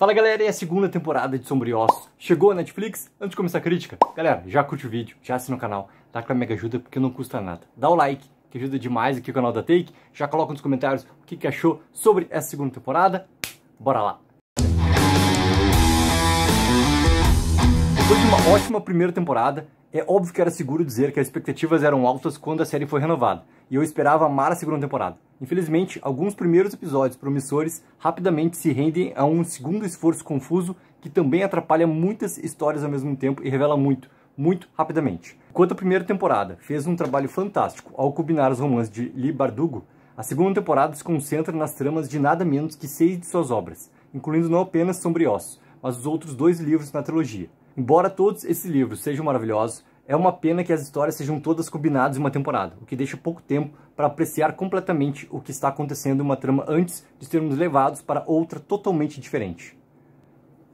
Fala galera, e a segunda temporada de Sombrios chegou a Netflix? Antes de começar a crítica, galera, já curte o vídeo, já assina o canal, dá aquela mega ajuda porque não custa nada. Dá o like, que ajuda demais aqui o canal da Take, já coloca nos comentários o que, que achou sobre essa segunda temporada, bora lá! Depois de uma ótima primeira temporada, é óbvio que era seguro dizer que as expectativas eram altas quando a série foi renovada, e eu esperava amar a segunda temporada. Infelizmente, alguns primeiros episódios promissores rapidamente se rendem a um segundo esforço confuso que também atrapalha muitas histórias ao mesmo tempo e revela muito, muito rapidamente. Enquanto a primeira temporada fez um trabalho fantástico ao combinar os romances de Lee Bardugo, a segunda temporada se concentra nas tramas de nada menos que seis de suas obras, incluindo não apenas Sombrios, mas os outros dois livros na trilogia. Embora todos esses livros sejam maravilhosos, é uma pena que as histórias sejam todas combinadas em uma temporada, o que deixa pouco tempo para apreciar completamente o que está acontecendo em uma trama antes de sermos levados para outra totalmente diferente.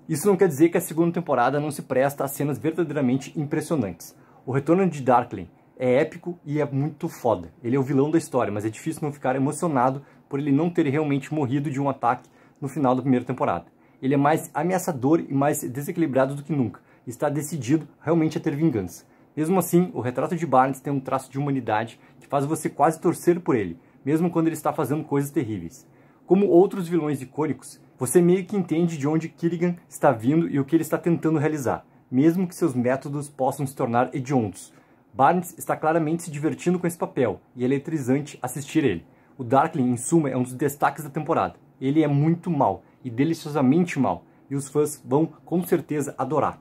Isso não quer dizer que a segunda temporada não se presta a cenas verdadeiramente impressionantes. O retorno de Darkling é épico e é muito foda. Ele é o vilão da história, mas é difícil não ficar emocionado por ele não ter realmente morrido de um ataque no final da primeira temporada ele é mais ameaçador e mais desequilibrado do que nunca, e está decidido realmente a ter vingança. Mesmo assim, o retrato de Barnes tem um traço de humanidade que faz você quase torcer por ele, mesmo quando ele está fazendo coisas terríveis. Como outros vilões icônicos, você meio que entende de onde Killigan está vindo e o que ele está tentando realizar, mesmo que seus métodos possam se tornar hediondos. Barnes está claramente se divertindo com esse papel, e é eletrizante assistir ele. O Darkling, em suma, é um dos destaques da temporada. Ele é muito mal e deliciosamente mal, e os fãs vão com certeza adorar.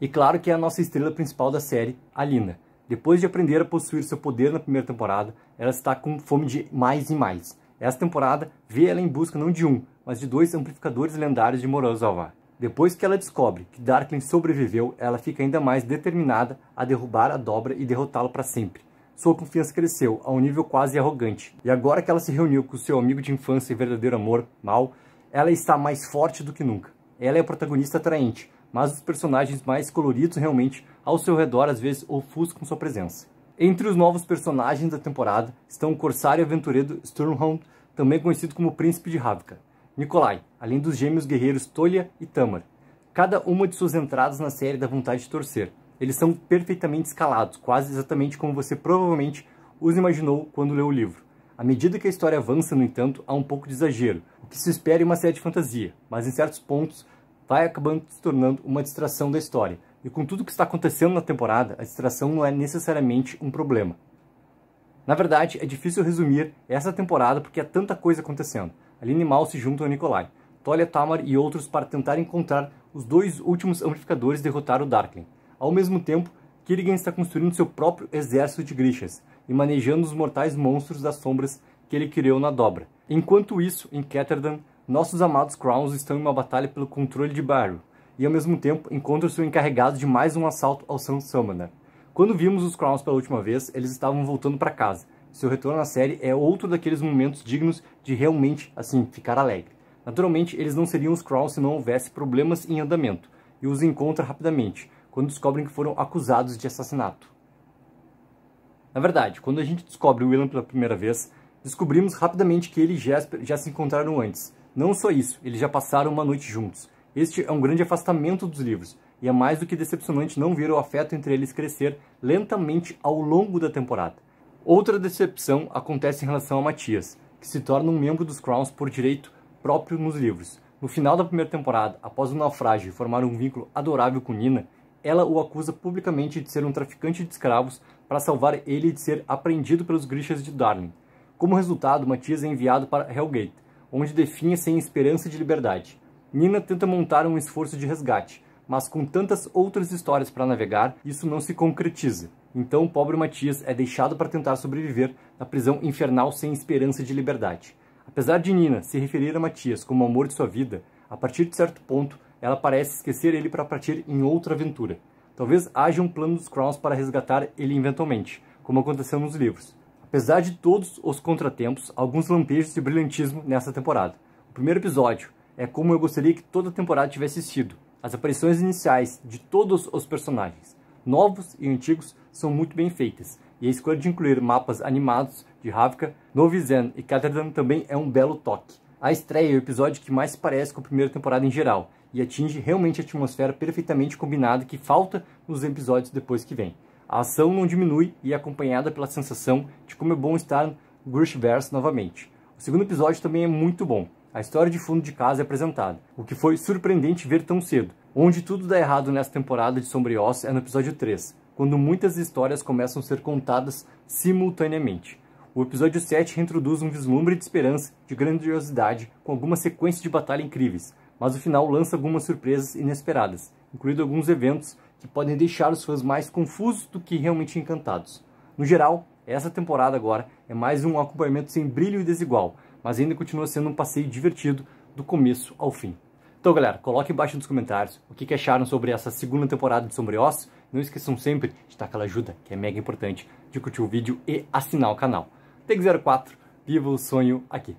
E claro que é a nossa estrela principal da série, Alina. Depois de aprender a possuir seu poder na primeira temporada, ela está com fome de mais e mais. Essa temporada vê ela em busca não de um, mas de dois amplificadores lendários de Morozova. Depois que ela descobre que Darkling sobreviveu, ela fica ainda mais determinada a derrubar a dobra e derrotá-lo para sempre sua confiança cresceu a um nível quase arrogante. E agora que ela se reuniu com seu amigo de infância e verdadeiro amor, Mal, ela está mais forte do que nunca. Ela é a protagonista atraente, mas os personagens mais coloridos realmente ao seu redor às vezes ofuscam sua presença. Entre os novos personagens da temporada estão o corsário aventureiro Sturmhound, também conhecido como Príncipe de Ravka, Nikolai, além dos gêmeos guerreiros Tolia e Tamar. Cada uma de suas entradas na série dá vontade de torcer, eles são perfeitamente escalados, quase exatamente como você provavelmente os imaginou quando leu o livro. À medida que a história avança, no entanto, há um pouco de exagero, o que se espera em uma série de fantasia, mas em certos pontos vai acabando se tornando uma distração da história. E com tudo o que está acontecendo na temporada, a distração não é necessariamente um problema. Na verdade, é difícil resumir essa temporada porque há tanta coisa acontecendo. Aline Mal se junta ao Nikolai, Tolia Tamar e outros para tentar encontrar os dois últimos amplificadores e derrotar o Darkling ao mesmo tempo Kirigan está construindo seu próprio exército de Grishas e manejando os mortais monstros das sombras que ele criou na dobra. Enquanto isso, em Ketterdam, nossos amados Crowns estão em uma batalha pelo controle de Barrow e ao mesmo tempo encontram seu encarregado de mais um assalto ao Sun Summoner. Quando vimos os Crowns pela última vez, eles estavam voltando para casa. Seu retorno à série é outro daqueles momentos dignos de realmente, assim, ficar alegre. Naturalmente, eles não seriam os Crowns se não houvesse problemas em andamento, e os encontra rapidamente, quando descobrem que foram acusados de assassinato. Na verdade, quando a gente descobre o Willan pela primeira vez, descobrimos rapidamente que ele e Jasper já se encontraram antes. Não só isso, eles já passaram uma noite juntos. Este é um grande afastamento dos livros, e é mais do que decepcionante não ver o afeto entre eles crescer lentamente ao longo da temporada. Outra decepção acontece em relação a Matias, que se torna um membro dos Crowns por direito próprio nos livros. No final da primeira temporada, após o naufrágio e formar um vínculo adorável com Nina, ela o acusa publicamente de ser um traficante de escravos para salvar ele de ser apreendido pelos grixas de Darwin. Como resultado, Matias é enviado para Hellgate, onde definha sem esperança de liberdade. Nina tenta montar um esforço de resgate, mas com tantas outras histórias para navegar, isso não se concretiza. Então o pobre Matias é deixado para tentar sobreviver na prisão infernal sem esperança de liberdade. Apesar de Nina se referir a Matias como o amor de sua vida, a partir de certo ponto ela parece esquecer ele para partir em outra aventura. Talvez haja um plano dos Crowns para resgatar ele eventualmente, como aconteceu nos livros. Apesar de todos os contratempos, alguns lampejos de brilhantismo nessa temporada. O primeiro episódio é como eu gostaria que toda a temporada tivesse sido. As aparições iniciais de todos os personagens, novos e antigos, são muito bem feitas, e a escolha de incluir mapas animados de Havka, Novizen e Caterdan também é um belo toque. A estreia é o episódio que mais parece com a primeira temporada em geral, e atinge realmente a atmosfera perfeitamente combinada que falta nos episódios depois que vem. A ação não diminui e é acompanhada pela sensação de como é bom estar no Grishverse novamente. O segundo episódio também é muito bom. A história de fundo de casa é apresentada, o que foi surpreendente ver tão cedo. Onde tudo dá errado nessa temporada de sombrios é no episódio 3, quando muitas histórias começam a ser contadas simultaneamente. O episódio 7 reintroduz um vislumbre de esperança, de grandiosidade, com algumas sequências de batalha incríveis, mas o final lança algumas surpresas inesperadas, incluindo alguns eventos que podem deixar os fãs mais confusos do que realmente encantados. No geral, essa temporada agora é mais um acompanhamento sem brilho e desigual, mas ainda continua sendo um passeio divertido do começo ao fim. Então, galera, coloque embaixo nos comentários o que, acharam sobre essa segunda temporada de Sombriós. Não esqueçam sempre de dar aquela ajuda, que é mega importante, de curtir o vídeo e assinar o canal. Take 04. Viva o sonho aqui.